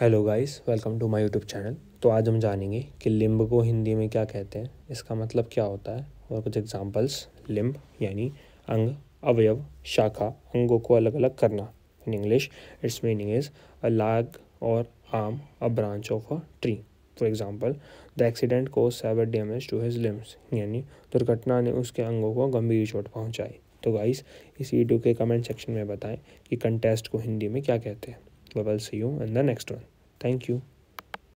Hello guys welcome to my YouTube channel तो आज हम जानेंगे कि लिम्ब को हिंदी में क्या कहते हैं इसका मतलब क्या होता है और कुछ एग्जांपल्स लिम्ब यानी अंग अवयव शाखा अंगों को अलग अलग करना in English its meaning is a leg or arm a branch of a tree for example the accident को severe damage to his limbs यानी दुर्घटना ने उसके अंगों को गंभीर चोट पहुँचाई तो गाइस इस वीडियो के कमेंट सेक्शन में बताएं कि कंटेस्ट को हिंदी में क्या कहते हैं Well, I'll see you in the next one. Thank you.